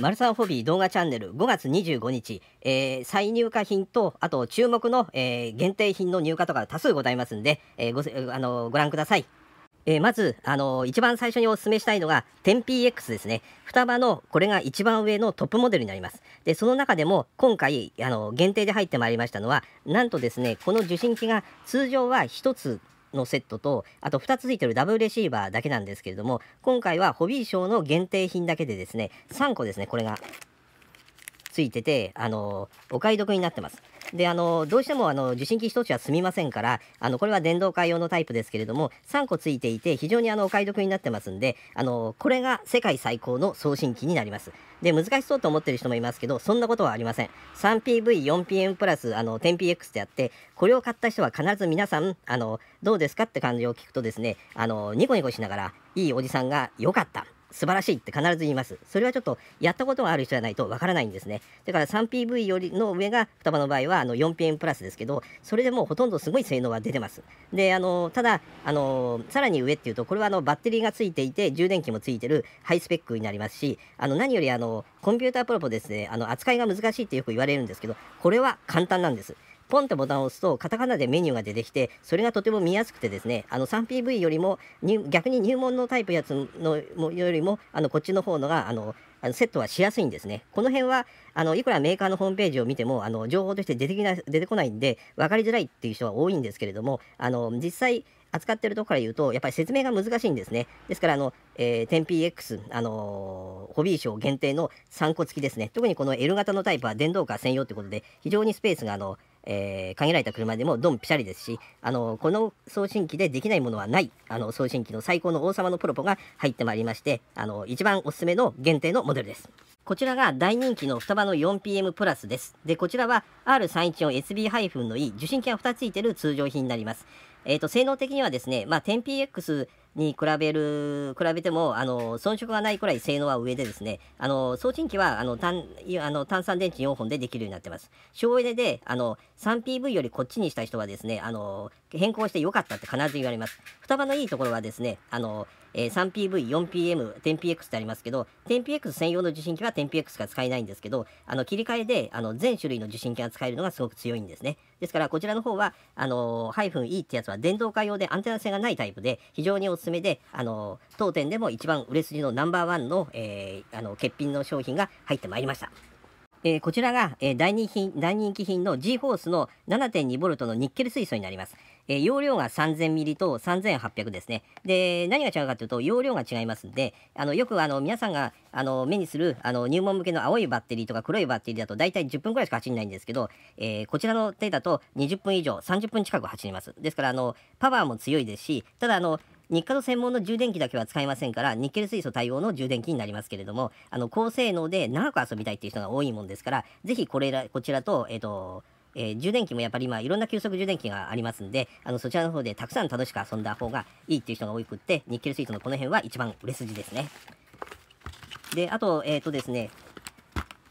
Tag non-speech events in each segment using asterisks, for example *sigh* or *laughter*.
マルサーホビー動画チャンネル5月25日、えー、再入荷品と、あと注目の、えー、限定品の入荷とか多数ございますんで、えー、ごせあのご覧ください。えー、まず、あのー、一番最初にお勧めしたいのが 10px ですね。双葉のこれが一番上のトップモデルになります。で、その中でも今回、あのー、限定で入ってまいりましたのは、なんとですね、この受信機が通常は1つのセットとあと2つ付いてるダブルレシーバーだけなんですけれども今回はホビーショーの限定品だけでですね3個ですねこれがついてて、あのお買い得になってます。であのどうしてもあの受信機1つは済みませんからあのこれは電動化用のタイプですけれども3個ついていて非常にあのお買い得になってますんであのこれが世界最高の送信機になりますで難しそうと思ってる人もいますけどそんなことはありません 3PV4PM プラスあの 10PX ってあってこれを買った人は必ず皆さんあのどうですかって感じを聞くとですねあのニコニコしながらいいおじさんが良かった素晴らしいって必ず言います。それはちょっとやったことがある人じゃないとわからないんですね。だから 3PV よりの上が双葉の場合はあの 4PM プラスですけど、それでもほとんどすごい性能が出てます。で、あのただあの、さらに上っていうと、これはあのバッテリーがついていて、充電器もついてるハイスペックになりますし、あの何よりあのコンピュータープロポですね、あの扱いが難しいってよく言われるんですけど、これは簡単なんです。ポンってボタンを押すと、カタカナでメニューが出てきて、それがとても見やすくてですね、あの 3PV よりも、逆に入門のタイプやつのよりも、あのこっちの方のが、あの、あのセットはしやすいんですね。この辺は、あのいくらメーカーのホームページを見ても、あの情報として出てきな出てこないんで、分かりづらいっていう人は多いんですけれども、あの実際、扱ってるとこから言うと、やっぱり説明が難しいんですね。ですから、あの、えー、10PX、あのー、ホビー賞限定の3個付きですね。特にこの L 型のタイプは電動化専用ということで、非常にスペースが、あの、えー、限られた車でもドンピシャリですし、あのこの送信機でできないものはないあの送信機の最高の王様のプロポが入ってまいりまして、あの一番おすすめの限定のモデルです。こちらが大人気の双葉の 4PM プラスです。で、こちらは R314SB-E 受信機が2ついてる通常品になります。えっ、ー、と、性能的にはですね、まあ、10px に比べる、比べても、あの、遜色がないくらい性能は上でですね、あの、送信機は、あの、単、あの、単三電池4本でできるようになってます。省エネで、あの、3PV よりこっちにした人はですね、あの、変更してよかったって必ず言われます。双葉のいいところはですね、あの、えー、3PV、4PM、10PX ってありますけど、10PX 専用の受信機は 10PX が使えないんですけど、あの、切り替えで、あの、全種類の受信機が使えるのがすごく強いんですね。ですからこちらの方はあのハイフン E ってやつは電動化用でアンテナ性がないタイプで非常におすすめであの当店でも一番売れ筋のナンバーワンの,、えー、あの欠品の商品が入ってまいりました。えー、こちらが、えー、大人気品の G o r ースの 7.2V のニッケル水素になります。えー、容量が3 0 0 0ミリと3800ですね。で、何が違うかというと、容量が違いますんで、あのよくあの皆さんがあの目にするあの入門向けの青いバッテリーとか黒いバッテリーだと大体10分くらいしか走んないんですけど、えー、こちらの手だと20分以上、30分近く走ります。ですから、あのパワーも強いですし、ただ、あの日課の専門の充電器だけは使いませんから、ニッケル水素対応の充電器になりますけれども、あの高性能で長く遊びたいっていう人が多いもんですから、ぜひこれらこちらと、えっ、ー、と、えー、充電器もやっぱり今いろんな急速充電器がありますんであのそちらの方でたくさん楽しく遊んだ方がいいっていう人が多くってニッケル水素のこの辺は一番売れ筋ですねであとえっ、ー、とですね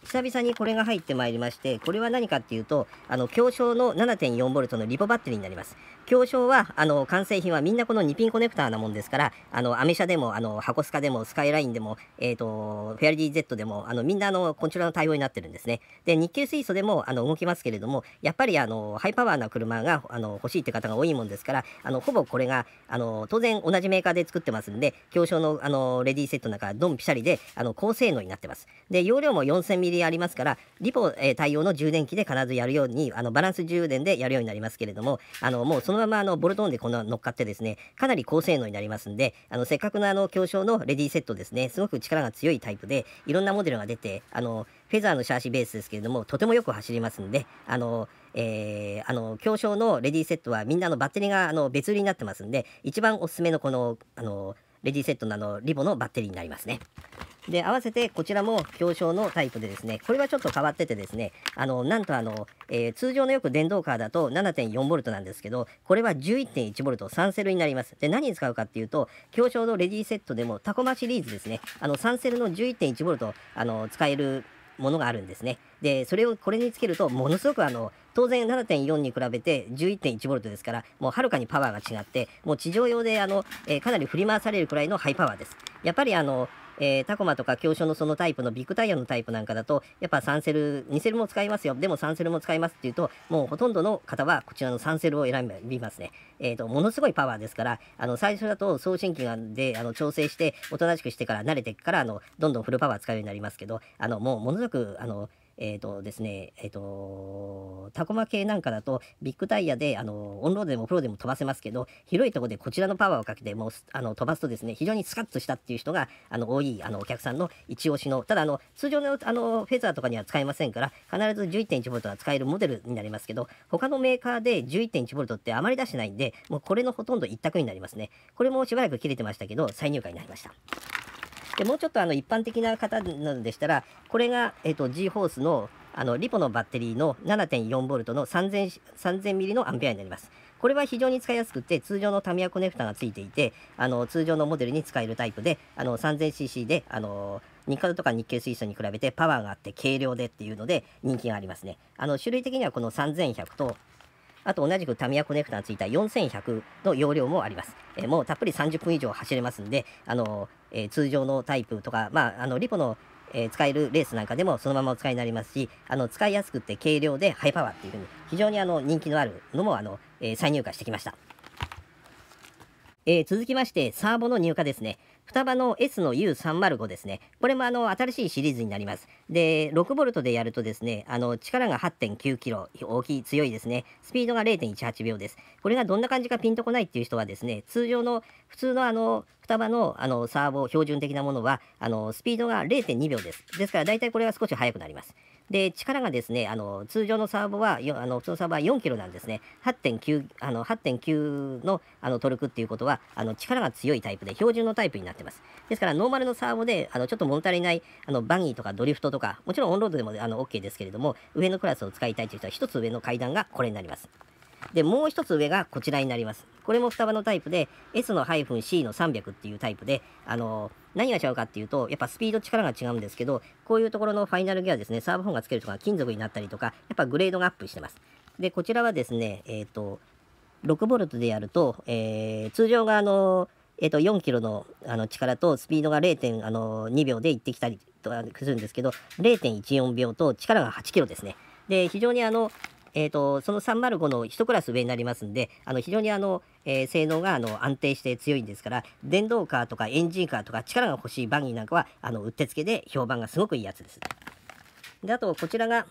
久々にこれが入ってまいりましてこれは何かっていうとあの強小の 7.4V のリポバッテリーになります行商はあの完成品はみんなこの2ピンコネクターなもんですからあのアメ車でもあのコスカでもスカイラインでも、えーと、フェアリー Z でもあのみんなあのこちらの対応になってるんですねで日経水素でもあの動きますけれどもやっぱりあのハイパワーな車があの欲しいって方が多いもんですからあのほぼこれがあの当然同じメーカーで作ってますんで行商のあのレディーセットなんかドンピシャリであの高性能になってますで容量も4 0 0 0 m a ありますからリポ、えー、対応の充電器で必ずやるようにあのバランス充電でやるようになりますけれどもあのもうそのままあのボルトオンでこの乗っかってですねかなり高性能になりますんであのせっかくのあの強小のレディセットですねすごく力が強いタイプでいろんなモデルが出てあのフェザーのシャーシベースですけれどもとてもよく走りますんであのえー、あの強小のレディセットはみんなのバッテリーがあの別売りになってますんで一番おすすめのこのあのレディセットのあのリボのバッテリーになりますね。で、合わせてこちらも表彰のタイプでですね、これはちょっと変わっててですね、あの、なんとあの、えー、通常のよく電動カーだと 7.4V なんですけど、これは 11.1V、3セルになります。で、何に使うかっていうと、強小のレディセットでもタコマシリーズですね、あの、3セルの 11.1V、あの、使えるものがあるんですね。で、それをこれにつけると、ものすごくあの、当然7.4に比べて 11.1V ですから、もうはるかにパワーが違って、もう地上用であの、えー、かなり振り回されるくらいのハイパワーです。やっぱりあの、えー、タコマとか強所のそのタイプのビッグタイヤのタイプなんかだと、やっぱ3セル、2セルも使いますよ。でも3セルも使いますっていうと、もうほとんどの方はこちらの3セルを選びますね。えっ、ー、と、ものすごいパワーですから、あの、最初だと送信機であの調整して、おとなしくしてから慣れてから、あの、どんどんフルパワー使うようになりますけど、あの、もうものすごく、あの、えっ、ー、とですね、えっ、ー、と、タコマ系なんかだと、ビッグタイヤで、あの、オンロードでもプロでも飛ばせますけど、広いところでこちらのパワーをかけて、もう、あの、飛ばすとですね、非常にスカッとしたっていう人が、あの、多い、あの、お客さんの一押しの、ただ、あの、通常の、あの、フェザーとかには使えませんから、必ず 11.1V は使えるモデルになりますけど、他のメーカーで 11.1V ってあまり出してないんで、もうこれのほとんど一択になりますね。これもしばらく切れてましたけど、再入荷になりました。でもうちょっとあの一般的な方なのでしたらこれが、えーと、G ホースのあのリポのバッテリーの 7.4V の 3000mAh のアンペアになります。これは非常に使いやすくて、通常のタミヤコネクタがついていて、あの通常のモデルに使えるタイプで、3000cc で、あのニカルとか日経水素に比べてパワーがあって軽量でっていうので人気がありますね。あの種類的にはこの3100とあと同じくタミヤコネクタのついた4100の容量もあります。えー、もうたっぷり30分以上走れますんで、あのえー、通常のタイプとか、まあ、あのリポの、えー、使えるレースなんかでもそのままお使いになりますし、あの使いやすくて軽量でハイパワーっていうふうに、非常にあの人気のあるのもあの、え再入荷してきました。え続きまして、サーボの入荷ですね。双葉の S の U305 ですね。これもあの新しいシリーズになります。で、6V でやるとですね、あの力が 8.9kg、大きい、強いですね。スピードが0.18秒です。これがどんな感じかピンとこないっていう人はですね、通常の普通のあの双葉のあのサーボ標準的なものはあのスピードが0.2秒です。ですから大体これは少し速くなります。で、力がですね、あの通常のサーボは、あの普通のサーボは4キロなんですね。8.9あの8.9のあのトルクっていうことは、あの力が強いタイプで標準のタイプになってってます。ですから、ノーマルのサーボで、あのちょっと物足りない、あのバギーとかドリフトとか、もちろんオンロードでもあの OK ですけれども、上のクラスを使いたいという人は、1つ上の階段がこれになります。で、もう1つ上がこちらになります。これも双葉のタイプで、S の -C の300っていうタイプで、あの何が違うかっていうと、やっぱスピード力が違うんですけど、こういうところのファイナルギアですね、サーブフォンがつけるとか金属になったりとか、やっぱグレードがアップしてます。で、こちらはですね、えっ、ー、と、6ボルトでやると、えー、通常があのーえー、と4キロのあの力とスピードが0.2秒で行ってきたりとするんですけど0.14秒と力が8キロですね。で非常にあのえーと、とその305の1クラス上になりますんであの非常にあの、えー、性能があの安定して強いんですから電動カーとかエンジンカーとか力が欲しいバギーなんかはあのうってつけで評判がすごくいいやつです。であとこちらが、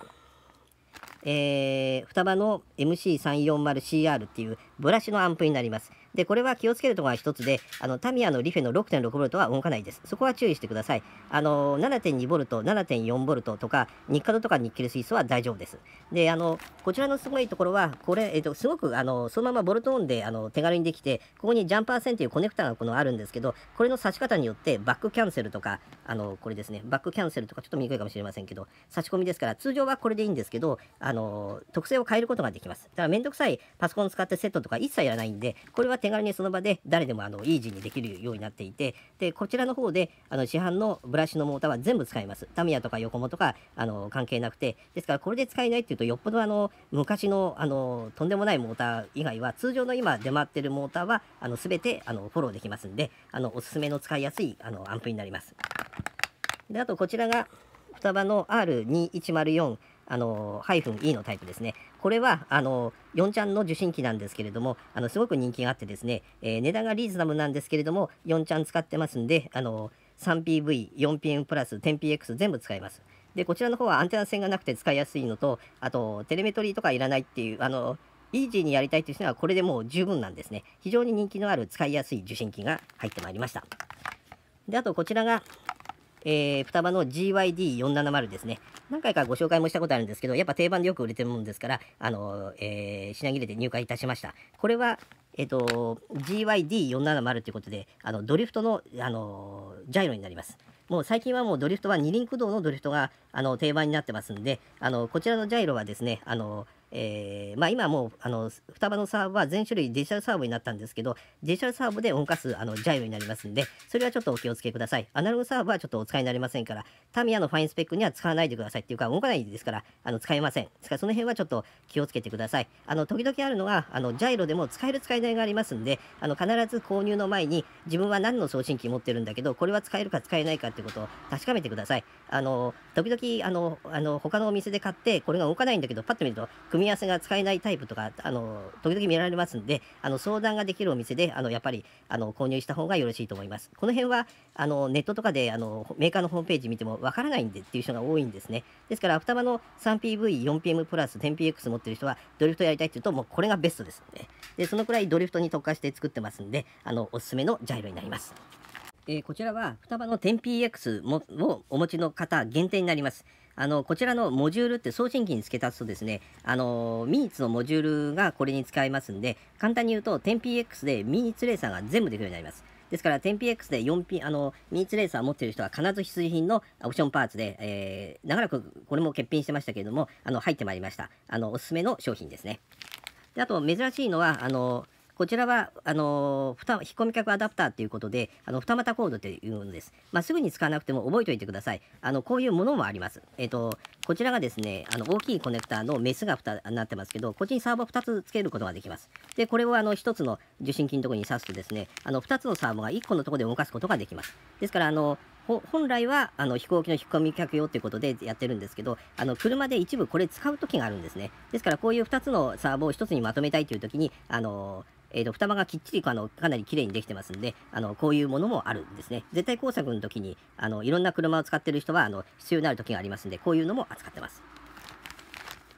えー、双葉の MC340CR っていうブラシのアンプになります。で、これは気をつけるところが一つで、あのタミヤのリフェの 6.6V は動かないです。そこは注意してください。あの 7.2V、7.4V とか、日ドとかニッケル水素は大丈夫です。で、あのこちらのすごいところは、これ、えっと、すごくあのそのままボルトオンであの手軽にできて、ここにジャンパー線というコネクタがこのあるんですけど、これの差し方によってバックキャンセルとか、あのこれですね、バックキャンセルとかちょっと見にくいかもしれませんけど、差し込みですから、通常はこれでいいんですけど、あの特性を変えることができます。だからめんどくさいパソコン使ってセットとか一切やらないんで、これは手手軽にその場で誰でもあのイージーにできるようになっていてでこちらの方であの市販のブラシのモーターは全部使えますタミヤとか横モとかあの関係なくてですからこれで使えないっていうとよっぽどあの昔のあのとんでもないモーター以外は通常の今出回ってるモーターはあの全てあのフォローできますんであのおすすめの使いやすいあのアンプになりますであとこちらが双葉の R2104 あのハイフン E のタイプですね。これは、あの、4ちゃんの受信機なんですけれども、あの、すごく人気があってですね、えー、値段がリーズナブルなんですけれども、4ちゃん使ってますんで、あの、3PV、4PM プラス、10PX 全部使えます。で、こちらの方はアンテナ線がなくて使いやすいのと、あと、テレメトリーとかいらないっていう、あの、イージーにやりたいという人はこれでもう十分なんですね。非常に人気のある使いやすい受信機が入ってまいりました。で、あとこちらが、えー、双葉の GYD470 ですね。何回かご紹介もしたことあるんですけど、やっぱ定番でよく売れてるもんですから、あの、えー、品切れで入荷いたしました。これは、えっ、ー、と、GYD470 ということで、あの、ドリフトの、あの、ジャイロになります。もう最近はもうドリフトは二輪駆動のドリフトが、あの、定番になってますんで、あの、こちらのジャイロはですね、あの、えーまあ、今もうあの双葉のサーブは全種類デジタルサーブになったんですけどデジタルサーブで動かすあのジャイロになりますんでそれはちょっとお気をつけくださいアナログサーブはちょっとお使いになりませんからタミヤのファインスペックには使わないでくださいっていうか動かないですからあの使えませんですからその辺はちょっと気をつけてくださいあの時々あるのがあのジャイロでも使える使えないがありますんであの必ず購入の前に自分は何の送信機持ってるんだけどこれは使えるか使えないかってことを確かめてくださいあの時々あのあの他のお店で買ってこれが動かないんだけどパッと見ると組み合わせが使えないタイプとか、あの、時々見られますんで、あの、相談ができるお店で、あの、やっぱり、あの、購入した方がよろしいと思います。この辺は、あの、ネットとかで、あの、メーカーのホームページ見てもわからないんでっていう人が多いんですね。ですから、アフタマの 3PV、4PM プラス、10PX 持ってる人は、ドリフトやりたいっていうと、もうこれがベストですので、で、そのくらいドリフトに特化して作ってますんで、あの、おすすめのジャイロになります。えー、こちらは双葉の 10px もをお持ちの方限定になります。あのこちらのモジュールって送信機に付け足すとですね、あのミニッツのモジュールがこれに使えますんで、簡単に言うと 10px でミニッツレーサーが全部できるようになります。ですから 10px で 4P、あのミニッツレーサーを持ってる人は必ず必需品のオプションパーツで、えー、長らくこれも欠品してましたけれども、あの入ってまいりました。あのおすすめの商品ですね。であと珍しいのは、あのーこちらはあのふた引っ込み客アダプターということであの二股コードというものです、まあ、すぐに使わなくても覚えておいてくださいあのこういうものもあります、えっ、ー、とこちらがですねあの大きいコネクターのメスが2なってますけどこっちにサーバー2つつけることができますでこれをあの1つの受信機のところに挿すとですねあの2つのサーバーが1個のところで動かすことができますですからあの本来はあの飛行機の引っ込み客用ということでやってるんですけど、あの車で一部これ使う時があるんですね。ですからこういう2つのサーボを1つにまとめたいという時に、あのえーと、双葉がきっちりあのかなり綺麗にできてますんであのこういうものもあるんですね絶対工作の時にあのいろんな車を使ってる人はあの必要になる時がありますんでこういうのも扱ってます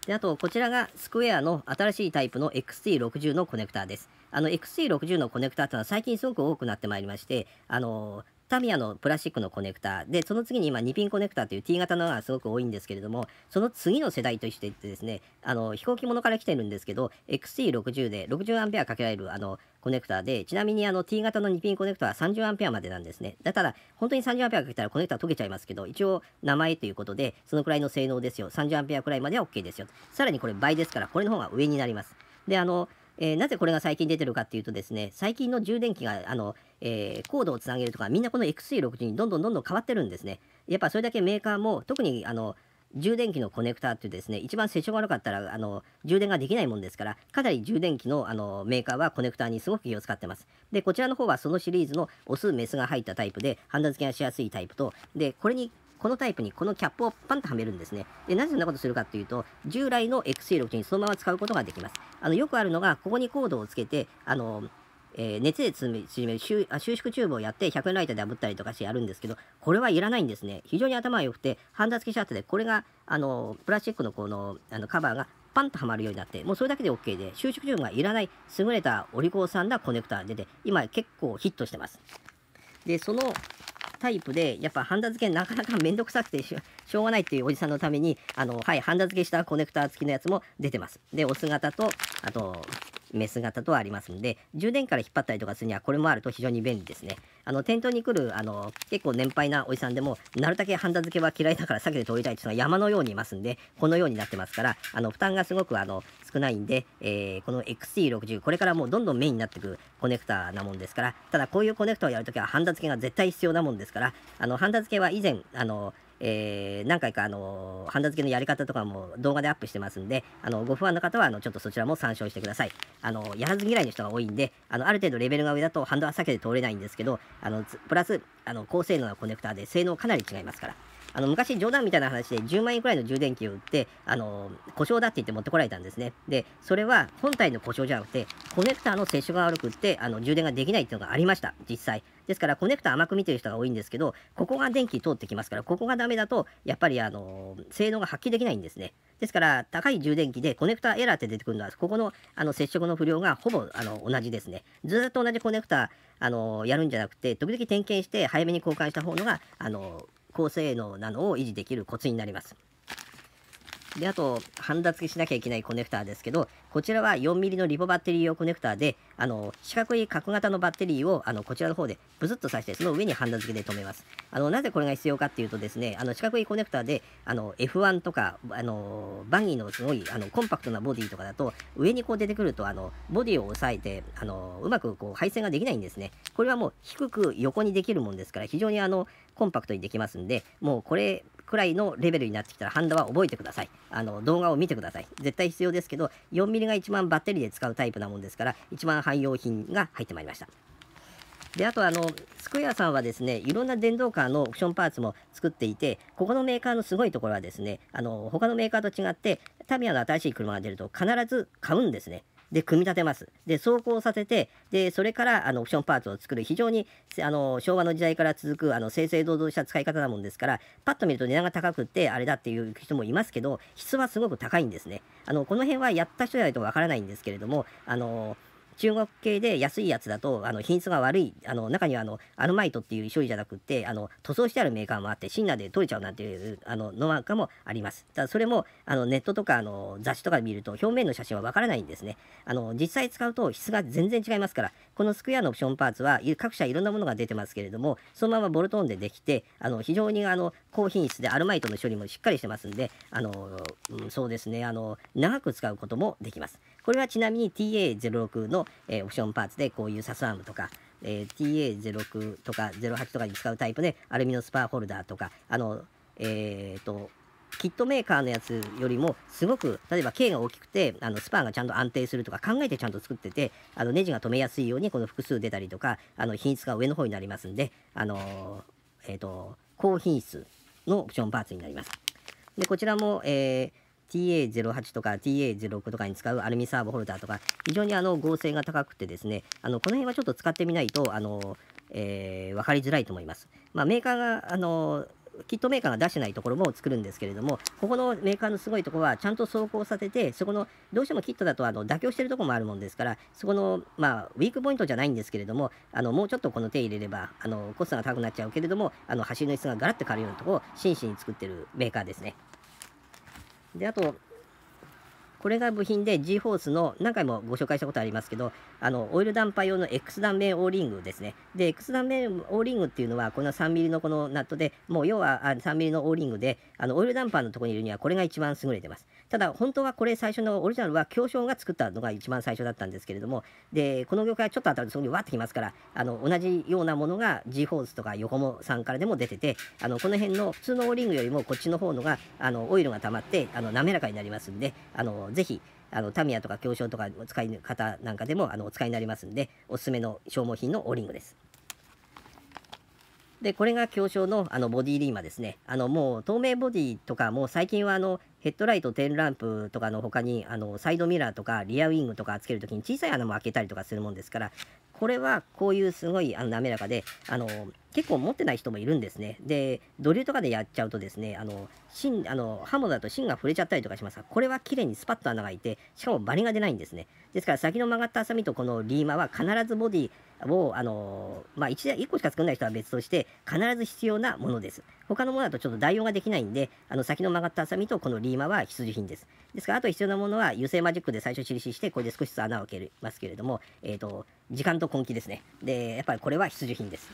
であとこちらがスクエアの新しいタイプの XT60 のコネクタですあの XT60 のコネクタというのは最近すごく多くなってまいりましてあのタミヤのプラスチックのコネクタでその次に今2ピンコネクタという T 型のがすごく多いんですけれどもその次の世代としてですねあの飛行機ものから来てるんですけど XT60 で 60A かけられるあのコネクタでちなみにあの T 型の2ピンコネクタは 30A までなんですねだたら本当に 30A かけたらコネクタ溶けちゃいますけど一応名前ということでそのくらいの性能ですよ 30A くらいまでは OK ですよさらにこれ倍ですからこれの方が上になりますであのえー、なぜこれが最近出てるかっていうとですね、最近の充電器が、あの、えー、コードをつなげるとか、みんなこの XC60 にどんどんどんどん変わってるんですね。やっぱそれだけメーカーも、特にあの、充電器のコネクタってですね、一番接触が悪かったら、あの、充電ができないもんですから、かなり充電器の、あの、メーカーはコネクタにすごく気を使ってます。で、こちらの方はそのシリーズのオス、メスが入ったタイプで、ハンダ付けがしやすいタイプと、で、これに、このタイプにこのキャップをパンとはめるんですね。で、なぜそんなことするかっていうと、従来の XC60 にそのまま使うことができます。あの、よくあるのが、ここにコードをつけて、あの、えー、熱で縮める収縮チューブをやって100円ライターで炙ったりとかしてやるんですけどこれはいらないんですね非常に頭が良くてハンダ付けシャツでこれがあのプラスチックのこのあのカバーがパンとはまるようになってもうそれだけで OK で収縮チューブがいらない優れたお利口さんなコネクタ出て今結構ヒットしてますでそのタイプでやっぱハンダ付けなかなかめんどくさくてしょうがないっていうおじさんのためにあのはいハンダ付けしたコネクタ付きのやつも出てますでお姿とあとメス型とありますので充電から引っ張ったりとかするにはこれもあると非常に便利ですねあの店頭に来るあの結構年配なおじさんでもなるだけハンダ付けは嫌いだから避けて通りたいというのは山のようにいますんでこのようになってますからあの負担がすごくあの少ないんで、えー、この XT60 これからもうどんどんメインになってくコネクターなもんですからただこういうコネクタをやるときはハンダ付けが絶対必要なもんですからあのハンダ付けは以前あのえー、何回か、あのハンダ付けのやり方とかも動画でアップしてますんで、あのご不安の方は、あの、ちょっとそちらも参照してください。あの、やらず嫌いの人が多いんで、あの、ある程度レベルが上だとハンドは避けて通れないんですけど、あの、プラス、あの、高性能なコネクターで性能かなり違いますから。あの昔冗談みたいな話で10万円くらいの充電器を売ってあの故障だって言って持ってこられたんですねでそれは本体の故障じゃなくてコネクターの接触が悪くってあの充電ができないっていうのがありました実際ですからコネクタ甘く見てる人が多いんですけど、ここが電気通ってきますから、ここがダメだと、やっぱりあの、性能が発揮できないんですね。ですから、高い充電器でコネクタエラーって出てくるのは、ここのあの接触の不良がほぼあの同じですね。ずっと同じコネクタ、あの、やるんじゃなくて、時々点検して早めに交換した方のが、あの、高性能なのを維持できるコツになります。で、あと、ハンダ付けしなきゃいけないコネクターですけど、こちらは 4mm のリボバッテリー用コネクターで、あの、四角い角型のバッテリーを、あの、こちらの方でブズッと挿して、その上にハンダ付けで留めます。あの、なぜこれが必要かっていうとですね、あの、四角いコネクターで、あの、F1 とか、あの、バギーのすごい、あの、コンパクトなボディとかだと、上にこう出てくると、あの、ボディを押さえて、あの、うまくこう、配線ができないんですね。これはもう低く横にできるもんですから、非常にあの、コンパクトにできますんで、もうこれ、くらいのレベルになってきたらハンダは覚えてください。あの動画を見てください。絶対必要ですけど、4 m m が一番バッテリーで使うタイプなもんですから、一番汎用品が入ってまいりました。であとあのスクエアさんはですねいろんな電動カーのオプションパーツも作っていてここのメーカーのすごいところはですねあの他のメーカーと違ってタミヤの新しい車が出ると必ず買うんですねで、組み立てます。で、走行させて、で、それからあのオプションパーツを作る、非常にあの昭和の時代から続くあの正々堂々した使い方なもんですから、パッと見ると値段が高くって、あれだっていう人もいますけど、質はすごく高いんですね。あのこの辺はやった人じゃないとわからないんですけれども、あのー中国系で安いやつだとあの品質が悪いあの中にはあのアルマイトっていう処理じゃなくてあの塗装してあるメーカーもあってシンナーで取れちゃうなんていうあののなんかもあります。ただそれもあのネットとかあの雑誌とかで見ると表面の写真はわからないんですね。あの実際使うと質が全然違いますからこのスクエアのオプションパーツは各社いろんなものが出てますけれどもそのままボルトオンでできてあの非常にあの高品質でアルマイトの処理もしっかりしてますんであの、うん、そうですねあの長く使うこともできます。これはちなみに TA06 の、えー、オプションパーツでこういうサスアームとか、えー、TA06 とか08とかに使うタイプでアルミのスパーホルダーとかあのえっ、ー、とキットメーカーのやつよりもすごく例えば径が大きくてあのスパーがちゃんと安定するとか考えてちゃんと作っててあのネジが止めやすいようにこの複数出たりとかあの品質が上の方になりますんであのえっ、ー、と高品質のオプションパーツになります。でこちらも、え TA08 とか TA06 とかに使うアルミサーブホルダーとか非常にあの合成が高くてですねあのこの辺はちょっと使ってみないとあの、えー、分かりづらいと思います。まあ、メーカーがあのキットメーカーが出してないところも作るんですけれども、ここのメーカーのすごいところは、ちゃんと走行させて、そこの、どうしてもキットだとあの妥協してるところもあるもんですから、そこの、まあ、ウィークポイントじゃないんですけれども、あのもうちょっとこの手入れれば、あのコストが高くなっちゃうけれども、あの走りの質がガラッと変わるようなところを真摯に作ってるメーカーですね。で、あと、これが部品で G ホースの何回もご紹介したことありますけど、あの、オイルダンパー用の X 断面 O リングですね。で、X 断面 O リングっていうのは、この 3mm のこのナットで、もう要は 3mm の O リングで、あの、オイルダンパーのところにいるにはこれが一番優れてます。ただ本当はこれ最初のオリジナルは京商が作ったのが一番最初だったんですけれどもでこの業界はちょっと当たるとそこにわってきますからあの同じようなものが G ホーズとか横もさんからでも出ててあのこの辺の普通のオーリングよりもこっちの方のがあのオイルが溜まってあの滑らかになりますんであのぜひあのタミヤとか京商とかお使いの方なんかでもあのお使いになりますんでおすすめの消耗品のオーリングです。でこれが強商のあのボディリーマですねあのもう透明ボディとかも最近はあのヘッドライト、テールランプとかの他に、あの、サイドミラーとかリアウィングとかつけるときに小さい穴も開けたりとかするもんですから、これはこういうすごいあの滑らかで、あの、結構持ってない人もいるんですね。で、土ルとかでやっちゃうとですね、あの芯あの刃物だと芯が触れちゃったりとかしますが、これは綺麗にスパッと穴が開いて、しかもバリが出ないんですね。ですから、先の曲がったハサミとこのリーマは必ずボディを、あのまあ、1, 台1個しか作らない人は別として、必ず必要なものです。他のものだとちょっと代用ができないんで、あの先の曲がったハサミとこのリーマは必需品です。ですから、あと必要なものは油性マジックで最初印して、これで少しずつ穴を開けますけれども、えっ、ー、と、時間と根気ですね。で、やっぱりこれは必需品です。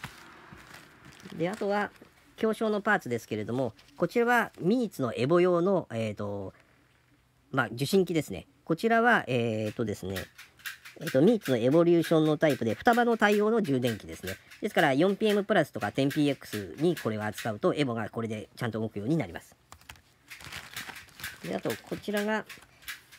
で、あとは、強小のパーツですけれども、こちらはミニツのエボ用の、えっ、ー、と、まあ、受信機ですね。こちらは、えー、とですね、えっ、ー、と、ミニツのエボリューションのタイプで、双葉の対応の充電器ですね。ですから、4PM プラスとか 10PX にこれを扱うと、エボがこれでちゃんと動くようになります。で、あと、こちらが、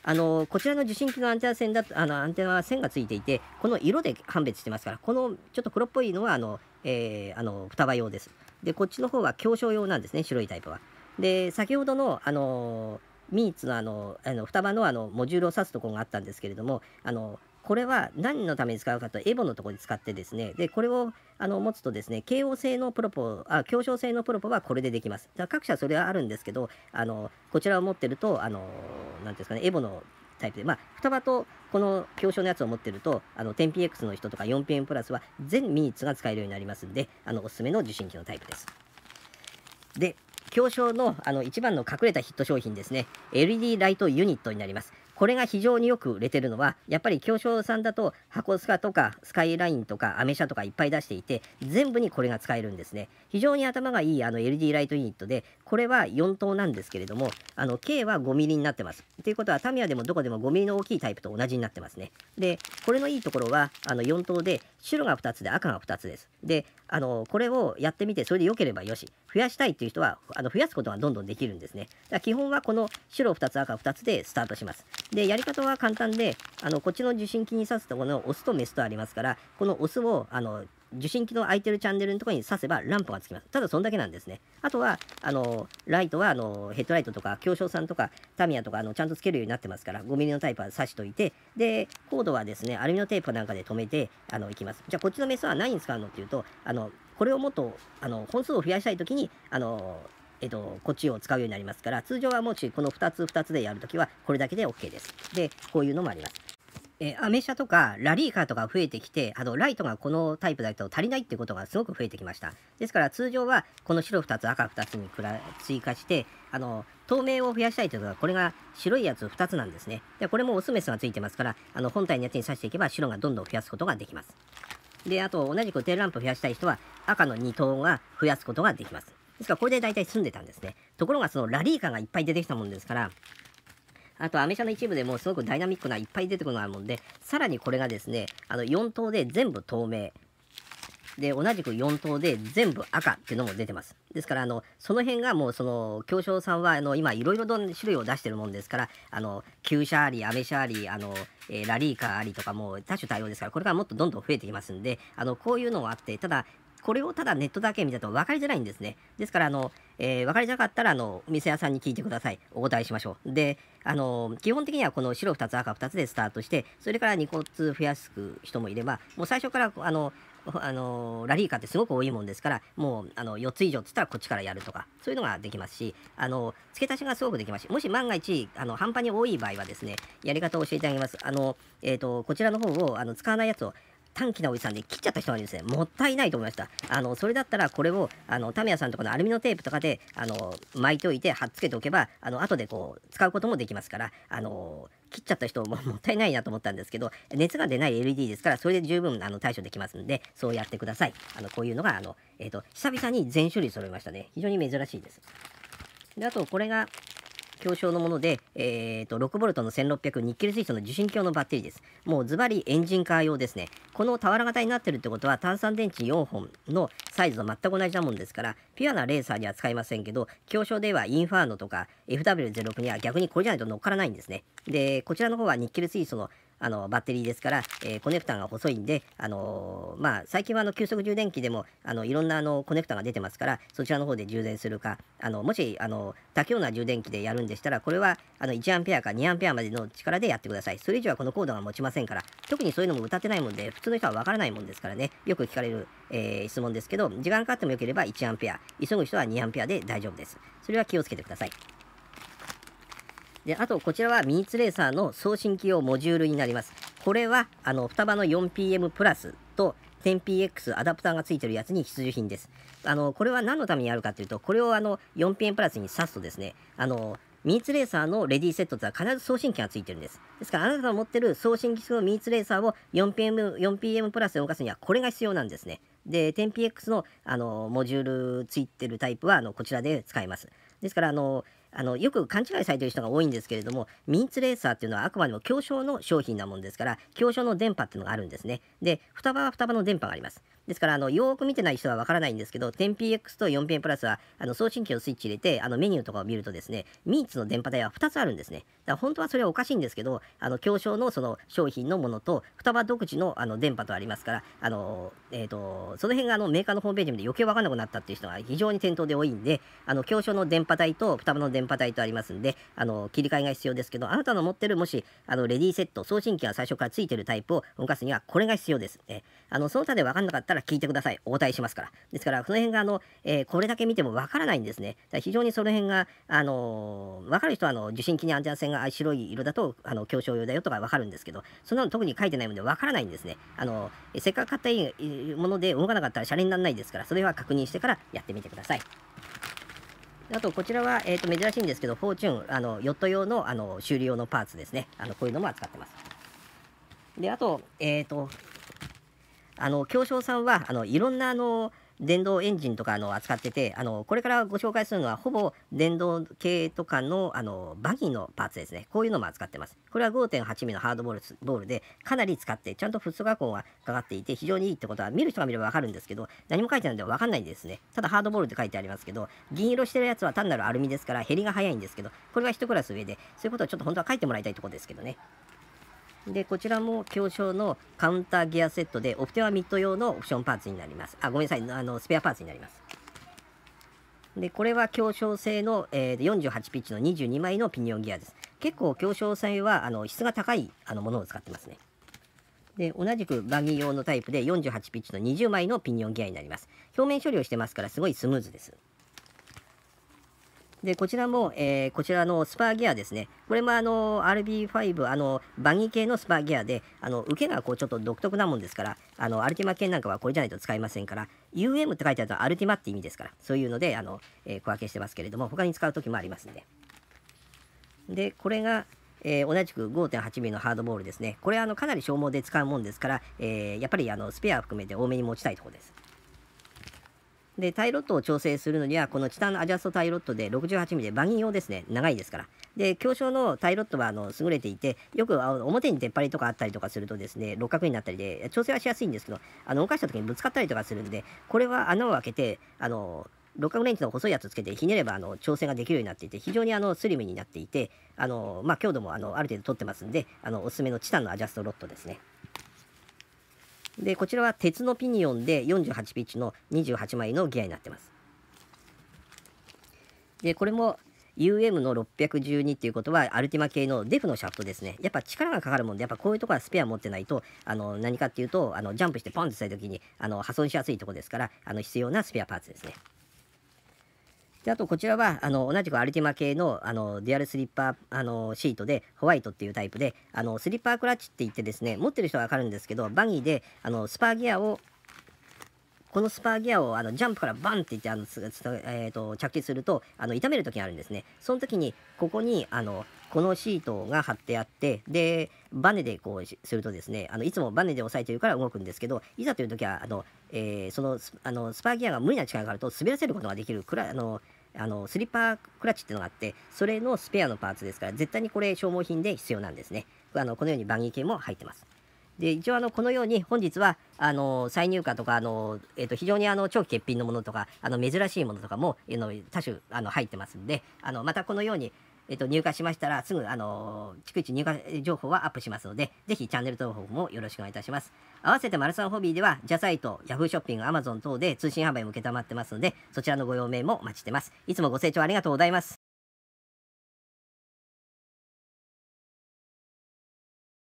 あのこちらの受信機のアンテナ線だとあのアンテナは線がついていてこの色で判別してますからこのちょっと黒っぽいのはあの、えー、あの双葉用ですでこっちの方は強小用なんですね白いタイプはで先ほどのあのミーツのあのあの双葉のあのモジュールを指すところがあったんですけれどもあのこれは何のために使うかとエボのところに使ってですね、で、これをあの持つとですね、慶応性のプロポ、あ、強小性のプロポはこれでできます。だ各社それはあるんですけど、あの、こちらを持ってると、あの、なんですかね、エボのタイプで、まあ、双葉とこの表小のやつを持ってると、あの、10px の人とか 4pm プラスは全ミニッツが使えるようになりますんで、あの、おすすめの受信機のタイプです。で、表小のあの一番の隠れたヒット商品ですね、LED ライトユニットになります。これが非常によく売れてるのは、やっぱり京商さんだと箱スカとかスカイラインとかアメ車とかいっぱい出していて、全部にこれが使えるんですね。非常に頭がいいあの LD ライトユニットで、これは4等なんですけれども、あの、K は 5mm になってます。ということは、タミヤでもどこでも 5mm の大きいタイプと同じになってますね。で、これのいいところは、あの、4等で、白が2つで赤が2つです。で、あのこれをやってみてそれで良ければよし増やしたいっていう人はあの増やすことがどんどんできるんですねだから基本はこの白2つ赤2つでスタートしますでやり方は簡単であのこっちの受信機に挿すとこのオスとメスとありますからこのオスをあの受信機の空いてるチャンネルのところに挿せばランプがつきます。ただそんだけなんですね。あとは、あの、ライトは、あの、ヘッドライトとか、京商さんとか、タミヤとか、あの、ちゃんとつけるようになってますから、5mm のタイプは挿しといて、で、コードはですね、アルミのテープなんかで留めて、あの、いきます。じゃあ、こっちのメスは何に使うのっていうと、あの、これをもっと、あの、本数を増やしたいときに、あの、えっと、こっちを使うようになりますから、通常はもしこの2つ2つでやるときは、これだけで OK です。で、こういうのもあります。えー、アメ車とかラリーカーとか増えてきて、あとライトがこのタイプだと足りないってことがすごく増えてきました。ですから通常はこの白2つ、赤2つに追加して、あの、透明を増やしたいというのは、これが白いやつ2つなんですね。で、これもオスメスがついてますから、あの、本体のやつに刺していけば白がどんどん増やすことができます。で、あと同じくテールランプ増やしたい人は赤の2等が増やすことができます。ですからこれで大体済んでたんですね。ところがそのラリーカーがいっぱい出てきたもんですから、あとアメ車の一部でもすごくダイナミックないっぱい出てくるのがあるもんで、さらにこれがですね、あの4等で全部透明。で、同じく4等で全部赤っていうのも出てます。ですから、あの、その辺がもう、その、京商さんは、あの、今、いろいろ種類を出してるもんですから、あの、旧車あり、アメ車あり、あの、えー、ラリーカーありとか、もう多種多様ですから、これからもっとどんどん増えてきますんで、あの、こういうのもあって、ただ、これをただネットだけ見たと分かりづらいんですね。ですから、あの、えー、分かりづらかったら、あの、お店屋さんに聞いてください。お答えしましょう。で、あの、基本的にはこの白2つ、赤2つでスタートして、それから2個ずつ増やす人もいれば、もう最初から、あの、あのラリーカーってすごく多いもんですから、もうあの4つ以上っつったらこっちからやるとか、そういうのができますし、あの付け足しがすごくできますし、もし万が一あの半端に多い場合はですね、やり方を教えてあげます。あのえーとこちらの方をあの使わないやつを短期なおじさんで切っちゃった人がいるんですね。もったいないと思いました。あの、それだったらこれを、あの、タミヤさんとかのアルミのテープとかで、あの、巻いておいて、貼っつけておけば、あの、後でこう、使うこともできますから、あの、切っちゃった人も *laughs* もったいないなと思ったんですけど、熱が出ない LED ですから、それで十分あの対処できますんで、そうやってください。あの、こういうのが、あの、えっ、ー、と、久々に全種類揃いましたね。非常に珍しいです。で、あと、これが、強小のもので、えーと、6V の1600ニッケル水素の受信鏡のバッテリーです。もうズバリエンジンカー用ですね。この俵型になってるってことは炭酸電池4本のサイズと全く同じなもんですから、ピュアなレーサーには使いませんけど、強小ではインファーノとか FW06 には逆にこれじゃないと乗っからないんですね。で、こちらの方はニッケル水素のあのバッテリーですから、えー、コネクタが細いんで、あのー、まあ、最近はあの急速充電器でもあのいろんなあのコネクタが出てますからそちらの方で充電するかあのもしあの多強な充電器でやるんでしたらこれはあの 1A か 2A までの力でやってくださいそれ以上はこのコードが持ちませんから特にそういうのも歌ってないもんで普通の人はわからないもんですからねよく聞かれる、えー、質問ですけど時間かかってもよければ 1A 急ぐ人は 2A で大丈夫ですそれは気をつけてくださいであとこちらはミニツレーサーの送信機用モジュールになります。これはあの双葉の 4PM プラスと 10PX アダプターが付いてるやつに必需品です。あのこれは何のためにあるかというとこれをあの 4PM プラスに挿すとですねあのミニツレーサーのレディーセットとは必ず送信機が付いてるんです。ですからあなたの持ってる送信機のミニツレーサーを 4PM, 4PM プラスで動かすにはこれが必要なんですね。で 10PX のあのモジュール付いてるタイプはあのこちらで使えます。ですからあのあのよく勘違いされてる人が多いんですけれどもミンツレーサーっていうのはあくまでも競小の商品なもんですから競小の電波っていうのがあるんですねで双葉は双葉の電波がありますですからあのよーく見てない人はわからないんですけど 10px と 4pm プラスはあの送信機をスイッチ入れてあのメニューとかを見るとですねミーツの電波帯は2つあるんですねだから本当はそれはおかしいんですけどあの競商のその商品のものと双葉独自のあの電波とありますからあの、えーと、その辺があのメーカーのホームページで余計わからなくなったっていう人が非常に店頭で多いんであの競商の電波帯と双葉の電波電波帯とありますんであの切り替えが必要ですけどあなたの持ってるもしあのレディーセット送信機が最初からついてるタイプを動かすにはこれが必要です、えあのその他で分かんなかったら聞いてください応対しますからですからその辺があの、えー、これだけ見ても分からないんですね非常にその辺があの分かる人はあの受信機に安全線が白い色だとあの強調用だよとか分かるんですけどそんなの特に書いてないので分からないんですねあのせっかく買ったいいもので動かなかったらシャレにならないですからそれは確認してからやってみてください。あとこちらは、えー、と珍しいんですけど、フォーチュン、あのヨット用のあの修理用のパーツですね。あのこういうのも扱ってます。で、あと、えっ、ー、と、あの、京商さんは、あの、いろんな、あの、電動エンジンとかの扱っててあのこれからご紹介するのはほぼ電動系とかのあのバギーのパーツですねこういうのも扱ってますこれは 5.8mm のハードボールでかなり使ってちゃんとフッ素加工がかかっていて非常にいいってことは見る人が見ればわかるんですけど何も書いてないんでわかんないんですねただハードボールって書いてありますけど銀色してるやつは単なるアルミですから減りが早いんですけどこれが1クラス上でそういうことをちょっと本当は書いてもらいたいところですけどねで、こちらも強小のカウンターギアセットで、オプテはミッド用のオプションパーツになります。あ、ごめんなさい、あのスペアパーツになります。で、これは強小製の、えー、48ピッチの22枚のピニオンギアです。結構強小製はあの質が高いあのものを使ってますね。で、同じくバギー用のタイプで48ピッチの20枚のピニオンギアになります。表面処理をしてますからすごいスムーズです。で、こちらも、えー、こちらのスパーギアですね。これもあの、RB5、あの、バギー系のスパーギアで、あの、受けがこう、ちょっと独特なもんですから、あの、アルティマ系なんかはこれじゃないと使いませんから、UM って書いてあるとアルティマって意味ですから、そういうので、あの、えー、小分けしてますけれども、他に使う時もありますんで。で、これが、えー、同じく 5.8mm のハードボールですね。これあのかなり消耗で使うもんですから、えー、やっぱりあのスペア含めて多めに持ちたいところです。で、タイロットを調整するのには、このチタンのアジャストタイロットで 68mm で、バギン用ですね、長いですから。で、強小のタイロットはあの優れていて、よく表に出っ張りとかあったりとかするとですね、六角になったりで、調整はしやすいんですけど、あの動かした時にぶつかったりとかするんで、これは穴を開けて、あの、六角レンチの細いやつつけてひねればあの調整ができるようになっていて非常にあのスリムになっていてあの、まあ、強度もあのある程度取ってますんであのおすすめのチタンのアジャストロットですね。でこちらは鉄のピニオンで48ピッチの28枚のギアになってますでこれも UM の612っていうことはアルティマ系のデフのシャフトですねやっぱ力がかかるもんでやっぱこういうとこはスペア持ってないとあの何かっていうとあのジャンプしてポンってした時にあの破損しやすいとこですからあの必要なスペアパーツですねであとこちらはあの同じくアルティマ系のあのデュアルスリッパーあのシートでホワイトっていうタイプであのスリッパークラッチって言ってですね持ってる人は分かるんですけどバギーであのスパーギアをこのスパーギアをあのジャンプからバンっていってあのえーと、着地するとあの痛める時があるんですね。その時にここにあのこのシートが貼ってあってでバネでこうするとですねあのいつもバネで押さえてるから動くんですけどいざという時はあの、えー、そのあのスパーギアが無理な力があると滑らせることができるくらいあのあのスリッパークラッチっていうのがあってそれのスペアのパーツですから絶対にこれ消耗品で必要なんですねあのこのように番組系も入ってますで一応あのこのように本日はあの再入荷とかあの、えー、と非常にあの長期欠品のものとかあの珍しいものとかも、えの多種あの入ってますんであのまたこのようにえっと、入荷しましたら、すぐ、あのー、逐一入荷情報はアップしますので、ぜひチャンネル登録もよろしくお願いいたします。合わせて、マルサンホビーでは、ジャサイト、ヤフーショッピング、アマゾン等で通信販売も承ってますので、そちらのご用命もお待ちしてます。いつもご清聴ありがとうございます。